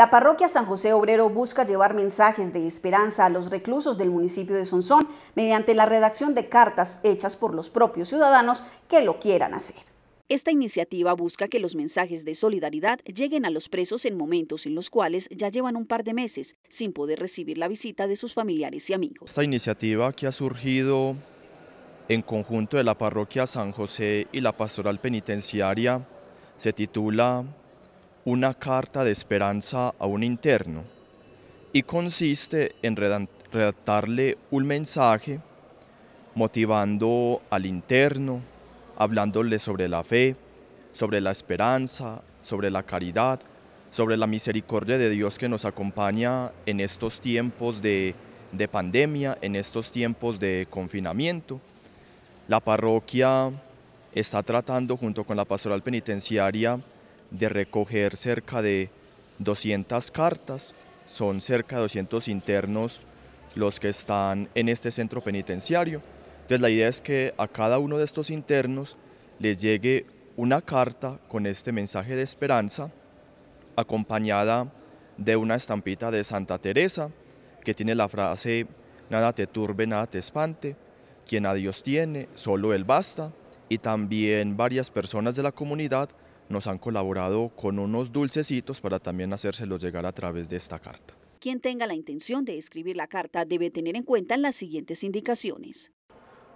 La parroquia San José Obrero busca llevar mensajes de esperanza a los reclusos del municipio de Sonsón mediante la redacción de cartas hechas por los propios ciudadanos que lo quieran hacer. Esta iniciativa busca que los mensajes de solidaridad lleguen a los presos en momentos en los cuales ya llevan un par de meses sin poder recibir la visita de sus familiares y amigos. Esta iniciativa que ha surgido en conjunto de la parroquia San José y la pastoral penitenciaria se titula una carta de esperanza a un interno y consiste en redactarle un mensaje motivando al interno, hablándole sobre la fe, sobre la esperanza, sobre la caridad, sobre la misericordia de Dios que nos acompaña en estos tiempos de, de pandemia, en estos tiempos de confinamiento. La parroquia está tratando junto con la pastoral penitenciaria de recoger cerca de 200 cartas, son cerca de 200 internos los que están en este centro penitenciario. Entonces la idea es que a cada uno de estos internos les llegue una carta con este mensaje de esperanza acompañada de una estampita de Santa Teresa que tiene la frase nada te turbe, nada te espante, quien a Dios tiene, solo Él basta y también varias personas de la comunidad nos han colaborado con unos dulcecitos para también hacérselos llegar a través de esta carta. Quien tenga la intención de escribir la carta debe tener en cuenta las siguientes indicaciones.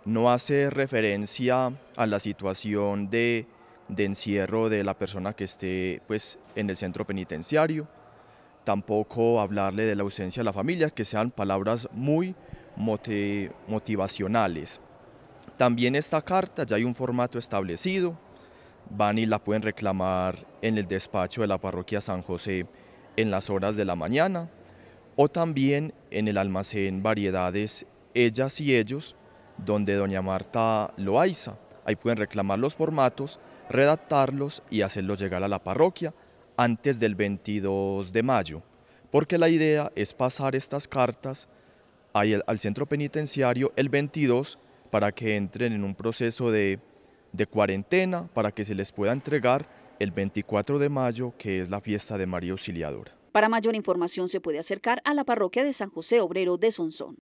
No hace referencia a la situación de, de encierro de la persona que esté pues, en el centro penitenciario, tampoco hablarle de la ausencia de la familia, que sean palabras muy motivacionales. También esta carta ya hay un formato establecido, van y la pueden reclamar en el despacho de la parroquia San José en las horas de la mañana o también en el almacén Variedades Ellas y Ellos, donde doña Marta Loaiza. Ahí pueden reclamar los formatos, redactarlos y hacerlos llegar a la parroquia antes del 22 de mayo, porque la idea es pasar estas cartas al centro penitenciario el 22 para que entren en un proceso de de cuarentena para que se les pueda entregar el 24 de mayo, que es la fiesta de María Auxiliadora. Para mayor información se puede acercar a la parroquia de San José Obrero de Sonsón.